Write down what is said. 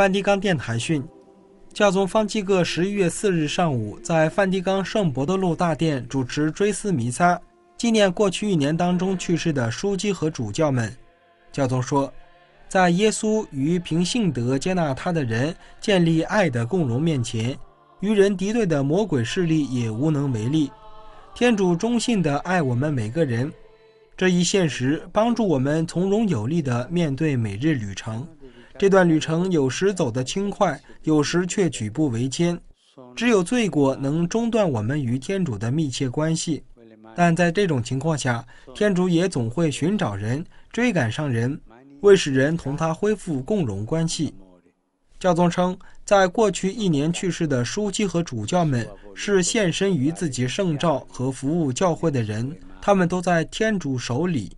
梵蒂冈电台讯，教宗方济各十一月四日上午在梵蒂冈圣伯多路大殿主持追思弥撒，纪念过去一年当中去世的枢机和主教们。教宗说，在耶稣于凭信德接纳他的人建立爱的共荣面前，与人敌对的魔鬼势力也无能为力。天主忠信地爱我们每个人，这一现实帮助我们从容有力地面对每日旅程。这段旅程有时走得轻快，有时却举步维艰。只有罪过能中断我们与天主的密切关系，但在这种情况下，天主也总会寻找人、追赶上人，为使人同他恢复共荣关系。教宗称，在过去一年去世的枢机和主教们是献身于自己圣召和服务教会的人，他们都在天主手里。